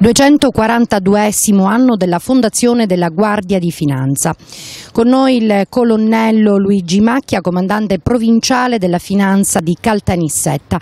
242 anno della fondazione della Guardia di Finanza. Con noi il colonnello Luigi Macchia, comandante provinciale della Finanza di Caltanissetta.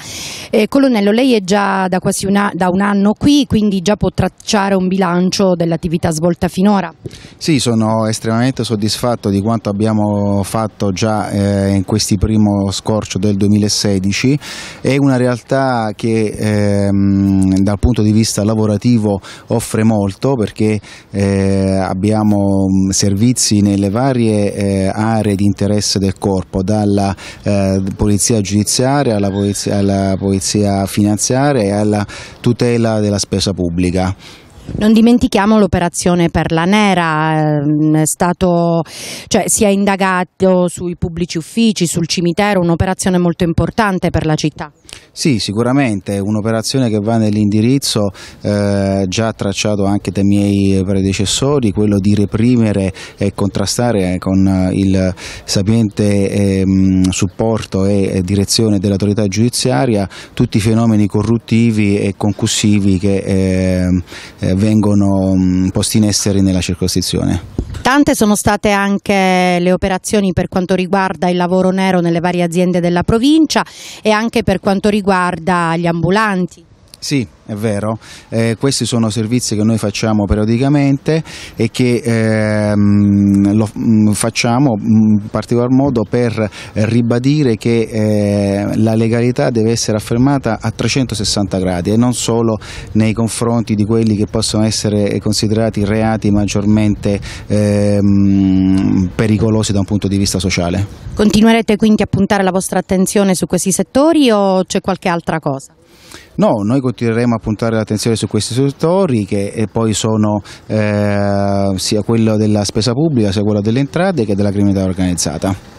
Eh, colonnello, lei è già da quasi una, da un anno qui, quindi già può tracciare un bilancio dell'attività svolta finora? Sì, sono estremamente soddisfatto di quanto abbiamo fatto già eh, in questi primo scorcio del 2016. È una realtà che ehm, dal punto di vista lavorativo sportivo offre molto perché eh, abbiamo servizi nelle varie eh, aree di interesse del corpo, dalla eh, polizia giudiziaria alla polizia, alla polizia finanziaria e alla tutela della spesa pubblica. Non dimentichiamo l'operazione per la Nera, ehm, stato, cioè, si è indagato sui pubblici uffici, sul cimitero, un'operazione molto importante per la città. Sì, sicuramente un'operazione che va nell'indirizzo eh, già tracciato anche dai miei predecessori, quello di reprimere e contrastare con il sapiente eh, supporto e direzione dell'autorità giudiziaria tutti i fenomeni corruttivi e concussivi che ehm, eh, vengono posti in essere nella circoscrizione. Tante sono state anche le operazioni per quanto riguarda il lavoro nero nelle varie aziende della provincia e anche per quanto riguarda gli ambulanti. Sì, è vero, eh, questi sono servizi che noi facciamo periodicamente e che ehm, lo, mm, facciamo mm, in particolar modo per ribadire che eh, la legalità deve essere affermata a 360 gradi e non solo nei confronti di quelli che possono essere considerati reati maggiormente ehm, pericolosi da un punto di vista sociale. Continuerete quindi a puntare la vostra attenzione su questi settori o c'è qualche altra cosa? No, noi continueremo a a puntare l'attenzione su questi settori che eh, poi sono eh, sia quello della spesa pubblica sia quello delle entrate che della criminalità organizzata.